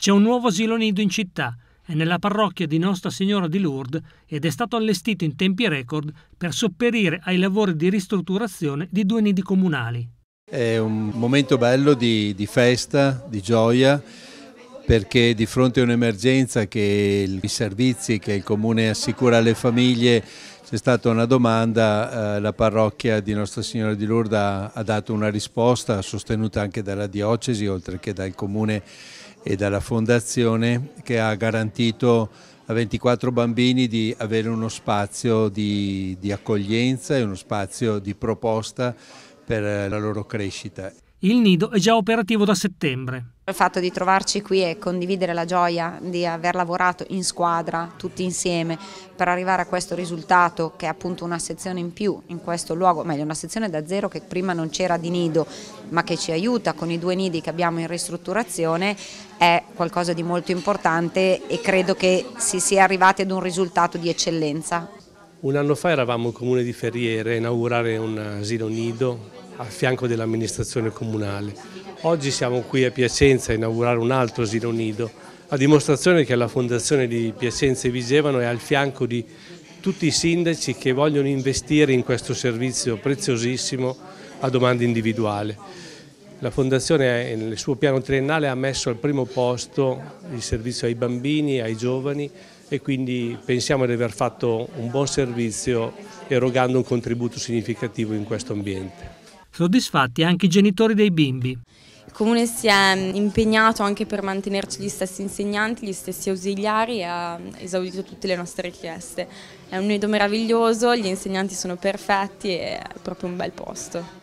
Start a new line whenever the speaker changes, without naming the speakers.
C'è un nuovo asilo nido in città, è nella parrocchia di Nostra Signora di Lourdes ed è stato allestito in tempi record per sopperire ai lavori di ristrutturazione di due nidi comunali.
È un momento bello di, di festa, di gioia, perché di fronte a un'emergenza che i servizi che il Comune assicura alle famiglie c'è stata una domanda, eh, la parrocchia di Nostra Signora di Lourdes ha, ha dato una risposta sostenuta anche dalla diocesi oltre che dal Comune e dalla fondazione che ha garantito a 24 bambini di avere uno spazio di, di accoglienza e uno spazio di proposta per la loro crescita.
Il nido è già operativo da settembre.
Il fatto di trovarci qui e condividere la gioia di aver lavorato in squadra, tutti insieme, per arrivare a questo risultato che è appunto una sezione in più in questo luogo, meglio una sezione da zero che prima non c'era di nido ma che ci aiuta con i due nidi che abbiamo in ristrutturazione è qualcosa di molto importante e credo che si sia arrivati ad un risultato di eccellenza.
Un anno fa eravamo un comune di Ferriere a inaugurare un asilo nido a fianco dell'amministrazione comunale. Oggi siamo qui a Piacenza a inaugurare un altro asilo nido, a dimostrazione che la fondazione di Piacenza e Vigevano è al fianco di tutti i sindaci che vogliono investire in questo servizio preziosissimo a domanda individuale. La Fondazione nel suo piano triennale ha messo al primo posto il servizio ai bambini, ai giovani e quindi pensiamo di aver fatto un buon servizio erogando un contributo significativo in questo ambiente
soddisfatti anche i genitori dei bimbi.
Il comune si è mm, impegnato anche per mantenerci gli stessi insegnanti, gli stessi ausiliari e ha esaudito tutte le nostre richieste. È un nido meraviglioso, gli insegnanti sono perfetti e è proprio un bel posto.